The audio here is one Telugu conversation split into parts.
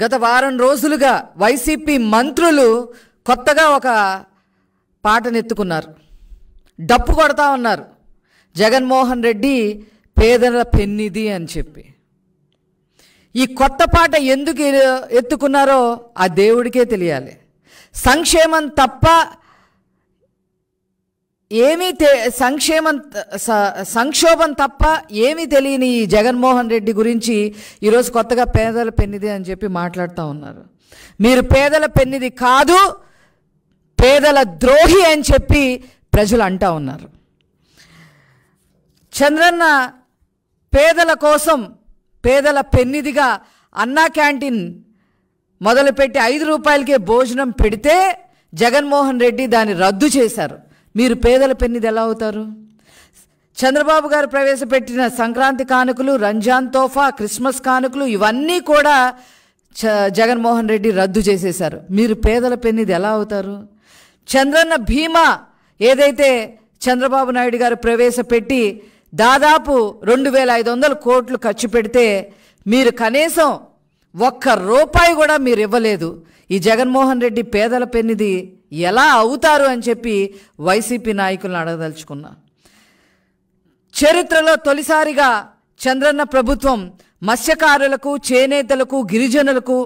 గత వారం రోజులుగా వైసీపీ మంత్రులు కొత్తగా ఒక పాటనెత్తుకున్నారు డప్పు కొడతా ఉన్నారు జగన్మోహన్ రెడ్డి పేదల పెన్నిది అని చెప్పి ఈ కొత్త పాట ఎందుకు ఎత్తుకున్నారో ఆ దేవుడికే తెలియాలి సంక్షేమం తప్ప ఏమీ తె సంక్షేమం సంక్షోభం తప్ప ఏమీ తెలియని ఈ జగన్మోహన్ రెడ్డి గురించి ఈరోజు కొత్తగా పేదల పెన్నిది అని చెప్పి మాట్లాడుతూ ఉన్నారు మీరు పేదల పెన్నిది కాదు పేదల ద్రోహి అని చెప్పి ప్రజలు అంటా ఉన్నారు చంద్రన్న పేదల కోసం పేదల పెన్నిదిగా అన్నా క్యాంటీన్ మొదలుపెట్టి ఐదు రూపాయలకే భోజనం పెడితే జగన్మోహన్ రెడ్డి దాన్ని రద్దు చేశారు మీరు పేదల పెన్నిది ఎలా అవుతారు చంద్రబాబు గారు ప్రవేశపెట్టిన సంక్రాంతి కానుకలు రంజాన్ తోఫా క్రిస్మస్ కానుకలు ఇవన్నీ కూడా చ జగన్మోహన్ రెడ్డి రద్దు చేసేశారు మీరు పేదల పెన్నిది ఎలా అవుతారు చంద్రన్న భీమా ఏదైతే చంద్రబాబు నాయుడు గారు ప్రవేశపెట్టి దాదాపు రెండు వేల ఐదు వందల కోట్లు ఖర్చు పెడితే మీరు కనీసం ఒక్క రూపాయి కూడా మీరు ఇవ్వలేదు ఈ జగన్మోహన్ రెడ్డి పేదల పెన్నిది ఎలా అవుతారు అని చెప్పి వైసీపీ నాయకులను అడగదలుచుకున్నా చరిత్రలో తొలిసారిగా చంద్రన్న ప్రభుత్వం మత్స్యకారులకు చేనేతలకు గిరిజనులకు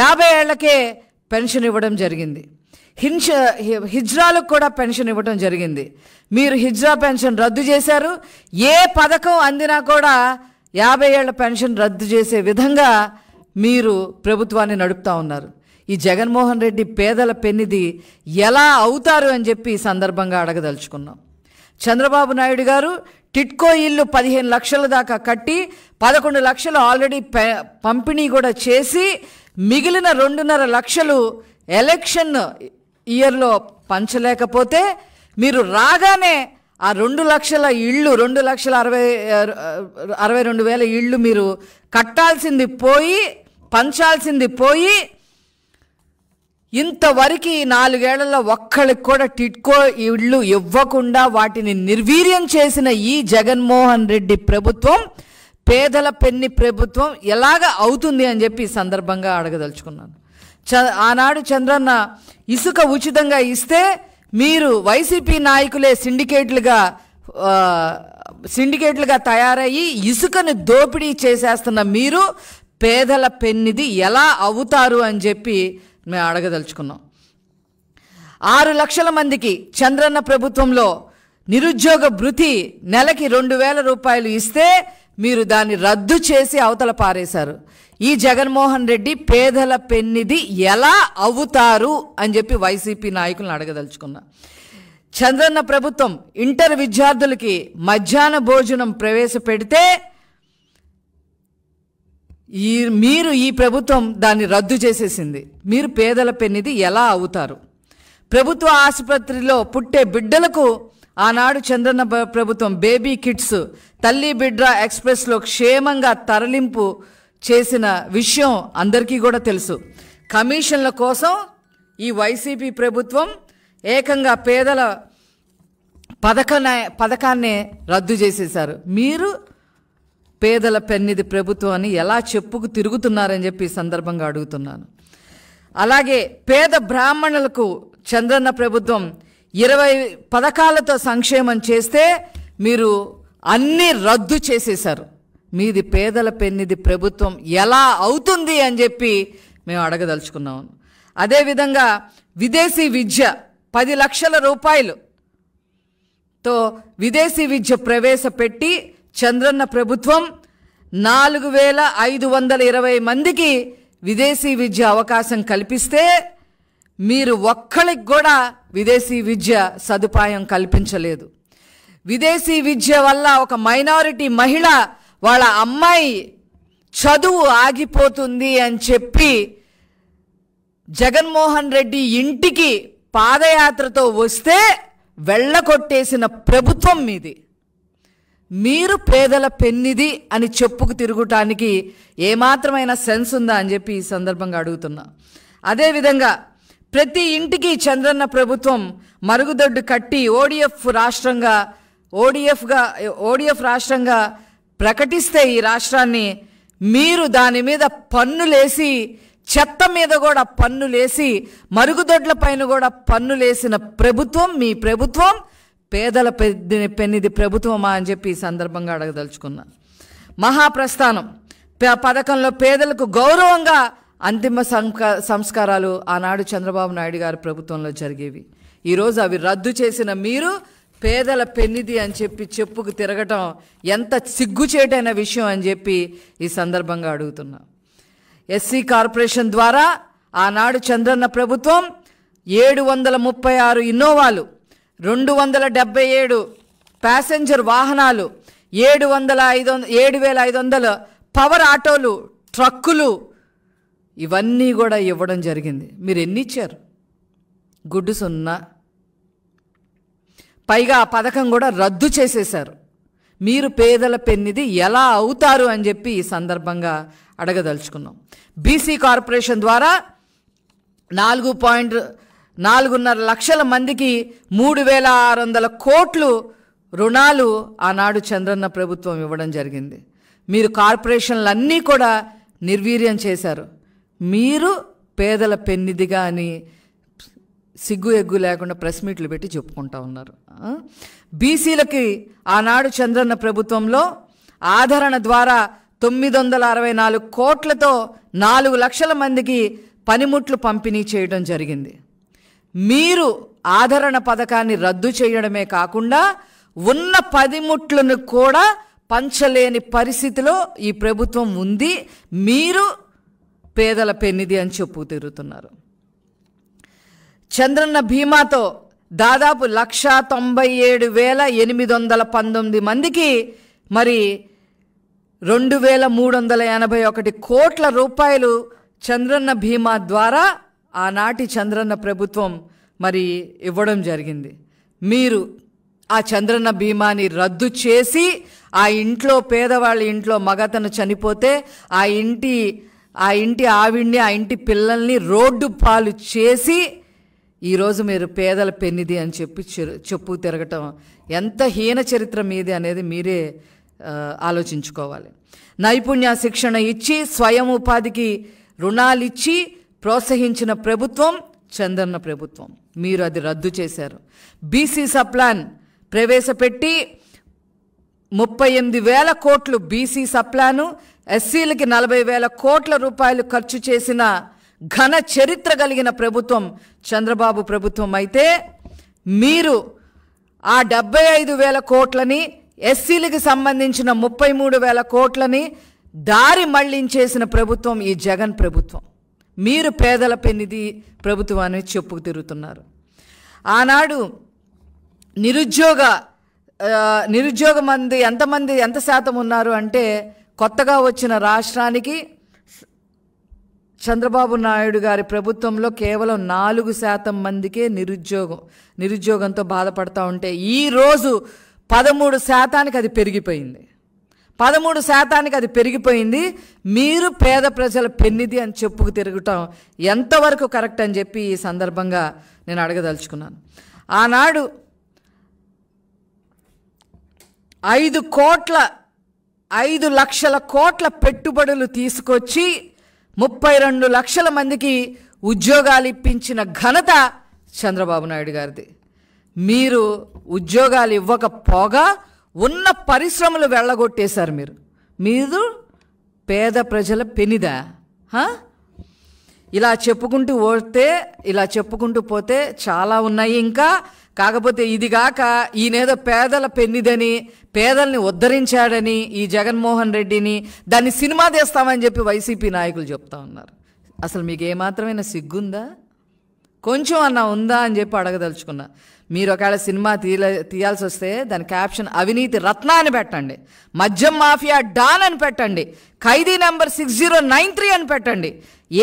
యాభై ఏళ్లకే పెన్షన్ ఇవ్వడం జరిగింది హింస హిజ్రాలకు కూడా పెన్షన్ ఇవ్వడం జరిగింది మీరు హిజ్రా పెన్షన్ రద్దు చేశారు ఏ పథకం అందినా కూడా యాభై ఏళ్ల పెన్షన్ రద్దు చేసే విధంగా మీరు ప్రభుత్వాన్ని నడుపుతా ఉన్నారు ఈ జగన్మోహన్ రెడ్డి పేదల పెన్నిది ఎలా అవుతారు అని చెప్పి ఈ సందర్భంగా అడగదలుచుకున్నాం చంద్రబాబు నాయుడు గారు టిట్కో ఇల్లు పదిహేను లక్షల దాకా కట్టి పదకొండు లక్షలు ఆల్రెడీ పంపిణీ కూడా చేసి మిగిలిన రెండున్నర లక్షలు ఎలక్షన్ ఇయర్లో పంచలేకపోతే మీరు రాగానే ఆ రెండు లక్షల ఇళ్ళు రెండు లక్షల అరవై అరవై రెండు వేల ఇళ్ళు మీరు కట్టాల్సింది పోయి పంచాల్సింది పోయి ఇంతవరకు ఈ నాలుగేళ్లలో ఒక్కళ్ళకి కూడా టిట్కో ఇళ్ళు ఇవ్వకుండా వాటిని నిర్వీర్యం చేసిన ఈ జగన్మోహన్ రెడ్డి ప్రభుత్వం పేదల పెన్ని ప్రభుత్వం ఎలాగ అవుతుంది అని చెప్పి ఈ సందర్భంగా అడగదలుచుకున్నాను చ ఆనాడు చంద్రన్న ఇసుక ఉచితంగా ఇస్తే మీరు వైసీపీ నాయకులే సిండికేట్లుగా సిండికేట్లుగా తయారయ్యి ఇసుకను దోపిడీ చేసేస్తున్న మీరు పేదల పెన్నిది ఎలా అవుతారు అని చెప్పి మేము అడగదలుచుకున్నాం ఆరు లక్షల మందికి చంద్రన్న ప్రభుత్వంలో నిరుద్యోగ భృతి నెలకి రెండు వేల రూపాయలు ఇస్తే మీరు దాన్ని రద్దు చేసి అవతల పారేశారు ఈ జగన్మోహన్ రెడ్డి పేదల పెన్నిది ఎలా అవుతారు అని చెప్పి వైసీపీ నాయకులను అడగదలుచుకున్నా చంద్రన్న ప్రభుత్వం ఇంటర్ విద్యార్థులకి మధ్యాహ్న భోజనం ప్రవేశపెడితే ఈ మీరు ఈ ప్రభుత్వం దాన్ని రద్దు చేసేసింది మీరు పేదల పెన్నిది ఎలా అవుతారు ప్రభుత్వ ఆసుపత్రిలో పుట్టే బిడ్డలకు ఆనాడు చంద్రన్న ప్రభుత్వం బేబీ కిట్స్ తల్లి బిడ్డ ఎక్స్ప్రెస్లో క్షేమంగా తరలింపు చేసిన విషయం అందరికీ కూడా తెలుసు కమిషన్ల కోసం ఈ వైసీపీ ప్రభుత్వం ఏకంగా పేదల పథక పథకాన్నే రద్దు చేసేశారు మీరు పేదల పెన్నిది ప్రభుత్వం అని ఎలా చెప్పుకు తిరుగుతున్నారని చెప్పి ఈ సందర్భంగా అడుగుతున్నాను అలాగే పేద బ్రాహ్మణులకు చంద్రన్న ప్రభుత్వం ఇరవై పథకాలతో సంక్షేమం చేస్తే మీరు అన్నీ రద్దు చేసేశారు మీది పేదల పెన్నిది ప్రభుత్వం ఎలా అవుతుంది అని చెప్పి మేము అడగదలుచుకున్నాము అదేవిధంగా విదేశీ విద్య పది లక్షల రూపాయలు తో విదేశీ విద్య ప్రవేశపెట్టి చంద్రన్న ప్రభుత్వం నాలుగు వేల ఐదు వందల ఇరవై మందికి విదేశీ విద్య అవకాశం కల్పిస్తే మీరు ఒక్కరికి కూడా విదేశీ విద్య సదుపాయం కల్పించలేదు విదేశీ విద్య వల్ల ఒక మైనారిటీ మహిళ వాళ్ళ అమ్మాయి చదువు ఆగిపోతుంది అని చెప్పి జగన్మోహన్ రెడ్డి ఇంటికి పాదయాత్రతో వస్తే వెళ్ళకొట్టేసిన ప్రభుత్వం మీది మీరు పేదల పెన్నిది అని చెప్పుకు తిరుగుటానికి ఏమాత్రమైన సెన్స్ ఉందా అని చెప్పి ఈ సందర్భంగా అడుగుతున్నా అదేవిధంగా ప్రతి ఇంటికి చంద్రన్న ప్రభుత్వం మరుగుదొడ్డు కట్టి ఓడిఎఫ్ రాష్ట్రంగా ఓడిఎఫ్గా ఓడిఎఫ్ రాష్ట్రంగా ప్రకటిస్తే ఈ రాష్ట్రాన్ని మీరు దాని మీద పన్నులేసి చెత్త మీద కూడా పన్నులేసి మరుగుదొడ్ల పైన కూడా పన్నులేసిన ప్రభుత్వం మీ ప్రభుత్వం పేదల పెద్ద పెన్నిది ప్రభుత్వమా అని చెప్పి ఈ సందర్భంగా అడగదలుచుకున్నాను మహాప్రస్థానం పథకంలో పేదలకు గౌరవంగా అంతిమ సంస్కారాలు ఆనాడు చంద్రబాబు నాయుడు గారి ప్రభుత్వంలో జరిగేవి ఈరోజు అవి రద్దు చేసిన మీరు పేదల పెన్నిది అని చెప్పి చెప్పుకు తిరగటం ఎంత సిగ్గుచేటైన విషయం అని చెప్పి ఈ సందర్భంగా అడుగుతున్నా ఎస్సీ కార్పొరేషన్ ద్వారా ఆనాడు చంద్రన్న ప్రభుత్వం ఏడు వందల ముప్పై ఆరు ఇన్నోవాలు రెండు వందల డెబ్బై ఏడు ప్యాసింజర్ వాహనాలు ఏడు వందల ఐదు ఏడు వేల ఐదు వందల పవర్ ఆటోలు ట్రక్కులు ఇవన్నీ కూడా ఇవ్వడం జరిగింది మీరు ఎన్ని ఇచ్చారు గుడ్డు సున్నా పైగా ఆ పథకం కూడా రద్దు చేసేశారు మీరు పేదల పెన్నిది ఎలా అవుతారు అని చెప్పి ఈ సందర్భంగా అడగదలుచుకున్నాం బీసీ కార్పొరేషన్ ద్వారా నాలుగు పాయింట్ నాలుగున్నర లక్షల మందికి మూడు వేల ఆరు వందల కోట్లు రుణాలు ఆనాడు చంద్రన్న ప్రభుత్వం ఇవ్వడం జరిగింది మీరు కార్పొరేషన్లన్నీ కూడా నిర్వీర్యం చేశారు మీరు పేదల పెన్నిదిగా అని సిగ్గు ఎగ్గు లేకుండా ప్రెస్ మీట్లు పెట్టి చెప్పుకుంటా ఉన్నారు బీసీలకి ఆనాడు చంద్రన్న ప్రభుత్వంలో ఆదరణ ద్వారా తొమ్మిది వందల అరవై నాలుగు కోట్లతో నాలుగు లక్షల మందికి పనిముట్లు పంపిణీ చేయడం జరిగింది మీరు ఆదరణ పథకాన్ని రద్దు చేయడమే కాకుండా ఉన్న పదిముట్లను కూడా పంచలేని పరిస్థితిలో ఈ ప్రభుత్వం ఉంది మీరు పేదల పెన్నిది అని చెప్పు తిరుగుతున్నారు చంద్రన్న భీమాతో దాదాపు లక్ష తొంభై ఏడు వేల ఎనిమిది వందల పంతొమ్మిది మందికి మరి రెండు వేల మూడు వందల ఎనభై ఒకటి కోట్ల రూపాయలు చంద్రన్న భీమా ద్వారా ఆనాటి చంద్రన్న ప్రభుత్వం మరి ఇవ్వడం జరిగింది మీరు ఆ చంద్రన్న బీమాని రద్దు చేసి ఆ ఇంట్లో పేదవాళ్ళ ఇంట్లో మగతను చనిపోతే ఆ ఇంటి ఆ ఇంటి ఆవిడ్ని ఆ ఇంటి పిల్లల్ని రోడ్డు పాలు చేసి ఈరోజు మీరు పేదల పెన్నిది అని చెప్పి చెప్పు తిరగటం ఎంత హీన చరిత్ర మీది అనేది మీరే ఆలోచించుకోవాలి నైపుణ్య శిక్షణ ఇచ్చి స్వయం ఉపాధికి రుణాలిచ్చి ప్రోత్సహించిన ప్రభుత్వం చంద్రన్న ప్రభుత్వం మీరు అది రద్దు చేశారు బీసీ సప్లాన్ ప్రవేశపెట్టి ముప్పై ఎనిమిది వేల కోట్లు బీసీ సప్లాను ఎస్సీలకి నలభై వేల కోట్ల రూపాయలు ఖర్చు చేసిన ఘన చరిత్ర కలిగిన ప్రభుత్వం చంద్రబాబు ప్రభుత్వం అయితే మీరు ఆ డెబ్బై ఐదు వేల కోట్లని ఎస్సీలకి సంబంధించిన ముప్పై మూడు వేల కోట్లని దారి మళ్లించేసిన ప్రభుత్వం ఈ జగన్ ప్రభుత్వం మీరు పేదలపై ప్రభుత్వం ప్రభుత్వాన్ని చెప్పు తిరుగుతున్నారు ఆనాడు నిరుద్యోగ నిరుద్యోగ మంది ఎంతమంది ఎంత శాతం ఉన్నారు అంటే కొత్తగా వచ్చిన రాష్ట్రానికి చంద్రబాబు నాయుడు గారి ప్రభుత్వంలో కేవలం నాలుగు శాతం మందికే నిరుద్యోగం నిరుద్యోగంతో బాధపడతా ఉంటే ఈరోజు పదమూడు శాతానికి అది పెరిగిపోయింది పదమూడు శాతానికి అది పెరిగిపోయింది మీరు పేద ప్రజల పెన్నిది అని చెప్పుకు తిరగటం ఎంతవరకు కరెక్ట్ అని చెప్పి ఈ సందర్భంగా నేను అడగదలుచుకున్నాను ఆనాడు ఐదు కోట్ల ఐదు లక్షల కోట్ల పెట్టుబడులు తీసుకొచ్చి ముప్పై రెండు లక్షల మందికి ఉద్యోగాలు ఇప్పించిన ఘనత చంద్రబాబు నాయుడు గారిది మీరు ఉద్యోగాలు ఇవ్వకపోగా ఉన్న పరిశ్రమలు వెళ్ళగొట్టేశారు మీరు మీరు పేద ప్రజల పెనిదా ఇలా చెప్పుకుంటూ పోతే ఇలా చెప్పుకుంటూ పోతే చాలా ఉన్నాయి ఇంకా కాకపోతే ఇది కాక ఈయనేదో పేదల పెన్నిదని పేదల్ని ఉద్ధరించాడని ఈ జగన్మోహన్ రెడ్డిని దాన్ని సినిమా తీస్తామని చెప్పి వైసీపీ నాయకులు చెప్తా ఉన్నారు అసలు మీకు ఏమాత్రమైన సిగ్గుందా కొంచెం అన్న ఉందా అని చెప్పి అడగదలుచుకున్నా మీరు ఒకవేళ సినిమా తీయలే తీయాల్సి వస్తే దాని క్యాప్షన్ అవినీతి రత్న అని పెట్టండి మద్యం మాఫియా డాన్ అని పెట్టండి ఖైదీ number six zero nine three అని పెట్టండి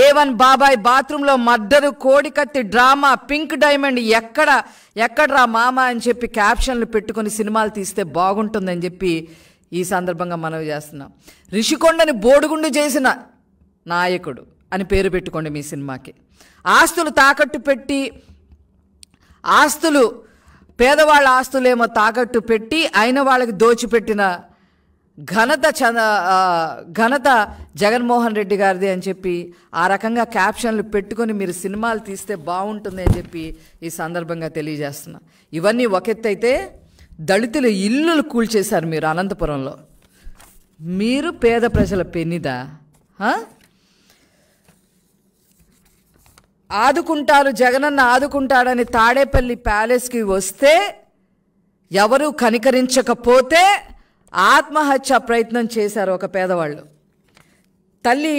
ఏ వన్ బాబాయ్ బాత్రూంలో మద్దరు కోడికత్తి డ్రామా పింక్ డైమండ్ ఎక్కడ ఎక్కడరా మామ అని చెప్పి క్యాప్షన్లు పెట్టుకొని సినిమాలు తీస్తే బాగుంటుందని చెప్పి ఈ సందర్భంగా మనవి చేస్తున్నాం రిషికొండని బోడుగుండు చేసిన నాయకుడు అని పేరు పెట్టుకోండి మీ సినిమాకి ఆస్తులు తాకట్టు పెట్టి ఆస్తులు పేదవాళ్ళ ఆస్తులేమో తాకట్టు పెట్టి అయిన వాళ్ళకి దోచిపెట్టిన ఘనత చంద ఘనత జగన్మోహన్ రెడ్డి గారిది అని చెప్పి ఆ రకంగా క్యాప్షన్లు పెట్టుకొని మీరు సినిమాలు తీస్తే బాగుంటుంది అని చెప్పి ఈ సందర్భంగా తెలియజేస్తున్నా ఇవన్నీ ఒకెత్తైతే దళితుల ఇల్లులు కూల్చేశారు మీరు అనంతపురంలో మీరు పేద ప్రజల పెన్నిదా ఆదుకుంటారు జగనన్న ఆదుకుంటాడని తాడేపల్లి ప్యాలెస్కి వస్తే ఎవరు కనికరించకపోతే ఆత్మహత్య ప్రయత్నం చేశారు ఒక పేదవాళ్ళు తల్లి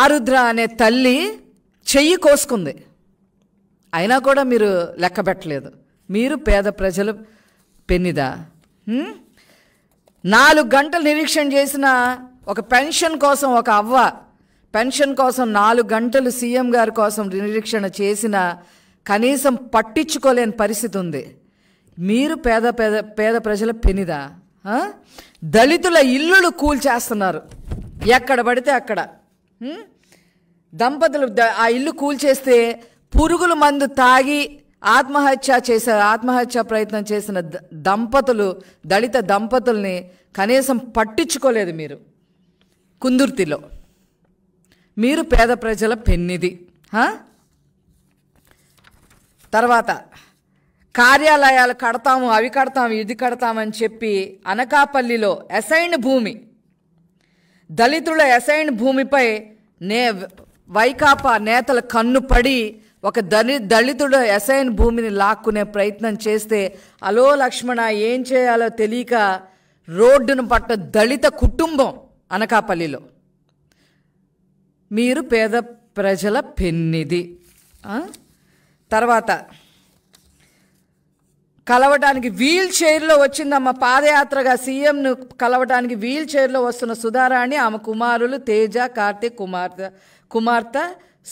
ఆరుద్ర అనే తల్లి చెయ్యి కోసుకుంది అయినా కూడా మీరు లెక్క పెట్టలేదు మీరు పేద ప్రజలు పెన్నిదా నాలుగు గంటలు నిరీక్షణ చేసిన ఒక పెన్షన్ కోసం ఒక అవ్వ పెన్షన్ కోసం నాలుగు గంటలు సీఎం గారి కోసం నిరీక్షణ చేసిన కనీసం పట్టించుకోలేని పరిస్థితి ఉంది మీరు పేద పేద పేద ప్రజల పెనిదా దళితుల ఇల్లులు కూల్చేస్తున్నారు ఎక్కడ పడితే అక్కడ దంపతులు ఆ ఇల్లు కూల్చేస్తే పురుగుల మందు తాగి ఆత్మహత్య చేసే ఆత్మహత్య ప్రయత్నం చేసిన దంపతులు దళిత దంపతుల్ని కనీసం పట్టించుకోలేదు మీరు కుందుర్తిలో మీరు పేద ప్రజల పెన్నిది తర్వాత కార్యాలయాలు కడతాము అవి కడతాము ఇది కడతామని చెప్పి అనకాపల్లిలో అసైన్ భూమి దళితుల అసైన్ భూమిపై నే వైకాపా నేతల కన్ను పడి ఒక దళి దళితుడు అసైన్ భూమిని లాక్కునే ప్రయత్నం చేస్తే అలో లక్ష్మణ ఏం చేయాలో తెలియక రోడ్డును పట్ట దళిత కుటుంబం అనకాపల్లిలో మీరు పేద ప్రజల పెన్నిది తర్వాత కలవటానికి వీల్ చైర్లో వచ్చిందమ్మ పాదయాత్రగా సీఎంను కలవటానికి వీల్ చైర్లో వస్తున్న సుధారాణి ఆమె కుమారులు తేజ కార్తీక్ కుమార్తె కుమార్తె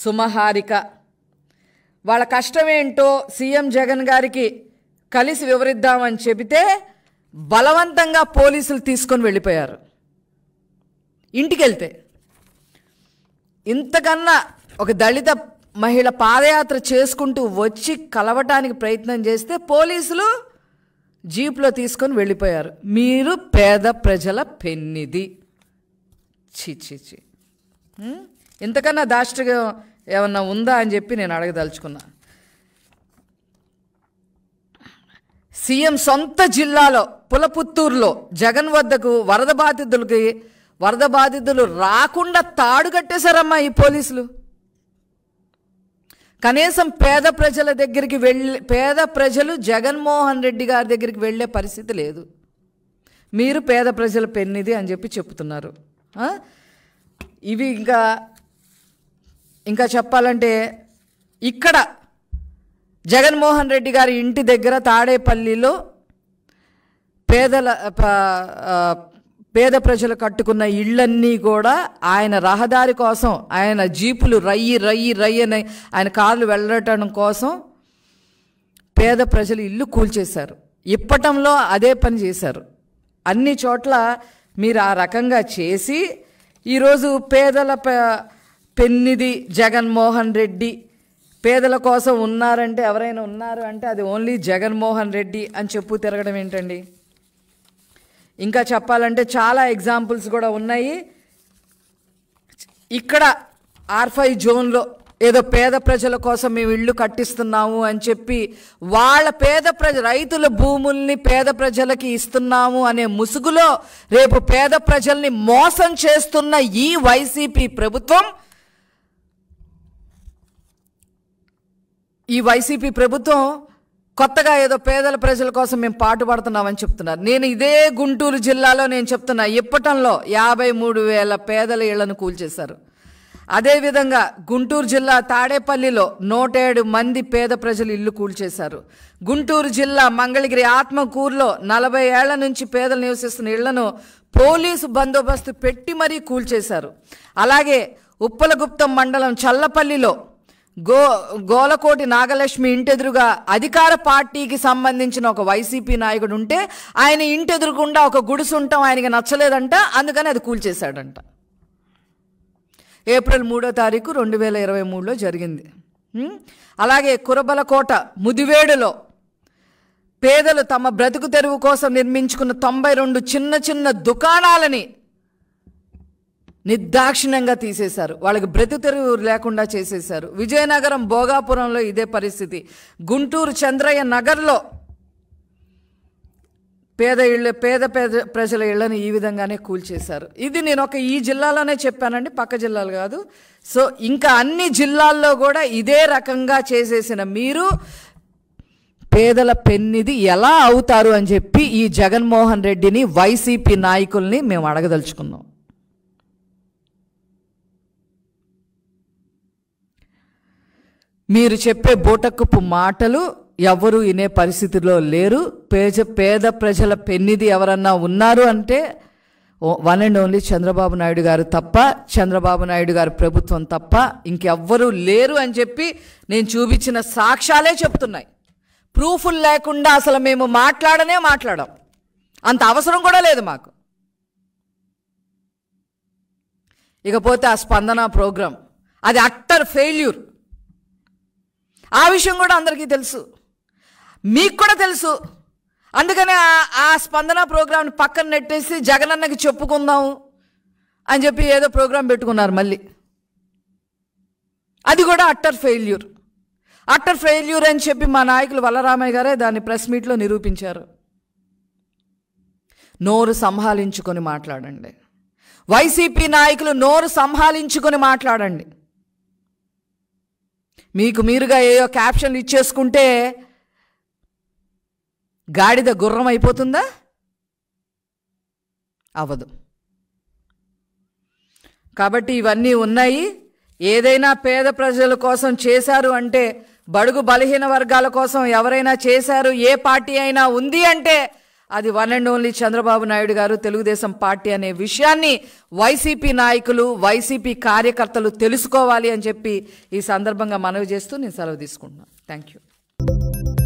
సుమహారిక వాళ్ళ కష్టమేంటో సీఎం జగన్ గారికి కలిసి వివరిద్దామని చెబితే బలవంతంగా పోలీసులు తీసుకొని వెళ్ళిపోయారు ఇంటికి వెళ్తే ఇంతకన్నా ఒక దళిత మహిళ పాదయాత్ర చేసుకుంటూ వచ్చి కలవటానికి ప్రయత్నం చేస్తే పోలీసులు జీప్లో తీసుకొని వెళ్ళిపోయారు మీరు పేద ప్రజల పెన్నిది చి చి చి ఇంతకన్నా దాష్టగా ఏమన్నా ఉందా అని చెప్పి నేను అడగదలుచుకున్నా సీఎం సొంత జిల్లాలో పులపుత్తూరులో జగన్ వద్దకు వరద బాధితులకి వరద బాధితులు రాకుండా తాడు కట్టేశారమ్మా ఈ పోలీసులు కనీసం పేద ప్రజల దగ్గరికి వెళ్ళే పేద ప్రజలు జగన్మోహన్ రెడ్డి గారి దగ్గరికి వెళ్ళే పరిస్థితి లేదు మీరు పేద ప్రజల పెన్నిది అని చెప్పి చెప్తున్నారు ఇవి ఇంకా ఇంకా చెప్పాలంటే ఇక్కడ జగన్మోహన్ రెడ్డి గారి ఇంటి దగ్గర తాడేపల్లిలో పేదల పేద ప్రజలు కట్టుకున్న ఇళ్ళన్నీ కూడా ఆయన రహదారి కోసం ఆయన జీపులు రయ్యి రయ్యి రయ్యి అని ఆయన కార్లు వెళ్ళటం కోసం పేద ప్రజలు ఇల్లు కూల్చేశారు ఇప్పటంలో అదే పని చేశారు అన్ని చోట్ల మీరు ఆ రకంగా చేసి ఈరోజు పేదల పెన్నిది జగన్మోహన్ రెడ్డి పేదల కోసం ఉన్నారంటే ఎవరైనా ఉన్నారు అంటే అది ఓన్లీ జగన్మోహన్ రెడ్డి అని చెప్పు తిరగడం ఏంటండి ఇంకా చెప్పాలంటే చాలా ఎగ్జాంపుల్స్ కూడా ఉన్నాయి ఇక్కడ ఆర్ఫై జోన్లో ఏదో పేద ప్రజల కోసం మేము ఇళ్ళు కట్టిస్తున్నాము అని చెప్పి వాళ్ళ పేద ప్రజ రైతుల భూముల్ని పేద ప్రజలకి ఇస్తున్నాము అనే ముసుగులో రేపు పేద ప్రజల్ని మోసం చేస్తున్న ఈ వైసీపీ ప్రభుత్వం ఈ వైసీపీ ప్రభుత్వం కొత్తగా ఏదో పేదల ప్రజల కోసం మేము పాటుపడుతున్నామని చెప్తున్నారు నేను ఇదే గుంటూరు జిల్లాలో నేను చెప్తున్నా ఇప్పటంలో యాభై మూడు వేల పేదల ఇళ్లను కూల్చేశారు అదేవిధంగా గుంటూరు జిల్లా తాడేపల్లిలో ఏడు మంది పేద ప్రజలు ఇల్లు కూల్చేశారు గుంటూరు జిల్లా మంగళగిరి ఆత్మకూరులో నలభై ఏళ్ల నుంచి పేదలు నివసిస్తున్న ఇళ్లను పోలీసు బందోబస్తు పెట్టి మరీ కూల్చేశారు అలాగే ఉప్పలగుప్తం మండలం చల్లపల్లిలో గో గోలకోటి నాగలక్ష్మి ఇంటెదురుగా అధికార పార్టీకి సంబంధించిన ఒక వైసీపీ నాయకుడు ఉంటే ఆయన ఇంటెదురుకుండా ఒక గుడిసు ఉండటం ఆయనకి నచ్చలేదంట అందుకని అది కూల్చేశాడంట ఏప్రిల్ మూడో తారీఖు రెండు వేల ఇరవై మూడులో జరిగింది అలాగే కురబలకోట ముదివేడులో పేదలు తమ బ్రతుకు తెరువు కోసం నిర్మించుకున్న తొంభై రెండు చిన్న చిన్న దుకాణాలని నిర్దాక్షిణ్యంగా తీసేశారు వాళ్ళకి బ్రతుతెరువు లేకుండా చేసేశారు విజయనగరం భోగాపురంలో ఇదే పరిస్థితి గుంటూరు చంద్రయ్య నగర్లో పేద ఇళ్ళ పేద పేద ప్రజల ఇళ్లను ఈ విధంగానే కూల్చేశారు ఇది నేను ఒక ఈ జిల్లాలోనే చెప్పానండి పక్క జిల్లాలు కాదు సో ఇంకా అన్ని జిల్లాల్లో కూడా ఇదే రకంగా చేసేసిన మీరు పేదల పెన్నిది ఎలా అవుతారు అని చెప్పి ఈ జగన్మోహన్ రెడ్డిని వైసీపీ నాయకుల్ని మేము అడగదలుచుకున్నాం మీరు చెప్పే బూటకపు మాటలు ఎవరు వినే పరిస్థితిలో లేరు పేజ పేద ప్రజల పెన్నిది ఎవరన్నా ఉన్నారు అంటే one and only Chandrababu Naidu గారు తప్ప చంద్రబాబు నాయుడు గారు ప్రభుత్వం తప్ప ఇంకెవ్వరూ లేరు అని చెప్పి నేను చూపించిన సాక్ష్యాలే చెప్తున్నాయి ప్రూఫులు లేకుండా అసలు మేము మాట్లాడనే మాట్లాడాం అంత అవసరం కూడా లేదు మాకు ఇకపోతే ఆ స్పందన ప్రోగ్రాం అది అట్టర్ ఫెయిల్యూర్ ఆ విషయం కూడా అందరికీ తెలుసు మీకు కూడా తెలుసు అందుకనే ఆ స్పందన ప్రోగ్రాంని పక్కన నెట్టేసి జగనన్నకి చెప్పుకుందాము అని చెప్పి ఏదో ప్రోగ్రాం పెట్టుకున్నారు మళ్ళీ అది కూడా అట్టర్ ఫెయిల్యూర్ అట్టర్ ఫెయిల్యూర్ అని చెప్పి మా నాయకులు వల్లరామయ్య గారే దాన్ని ప్రెస్ మీట్లో నిరూపించారు నోరు సంహాలించుకొని మాట్లాడండి వైసీపీ నాయకులు నోరు సంహాలించుకొని మాట్లాడండి మీకు మీరుగా ఏయో క్యాప్షన్లు ఇచ్చేసుకుంటే గాడిద గుర్రం అయిపోతుందా అవ్వదు కాబట్టి ఇవన్నీ ఉన్నాయి ఏదైనా పేద ప్రజల కోసం చేశారు అంటే బడుగు బలహీన వర్గాల కోసం ఎవరైనా చేశారు ఏ పార్టీ అయినా ఉంది అంటే అది one and only Chandrababu Naidu గారు తెలుగుదేశం పార్టీ అనే విషయాన్ని వైసీపీ నాయకులు వైసీపీ కార్యకర్తలు తెలుసుకోవాలి అని చెప్పి ఈ సందర్భంగా మనవి చేస్తూ నేను సెలవు తీసుకుంటున్నాను థ్యాంక్ యూ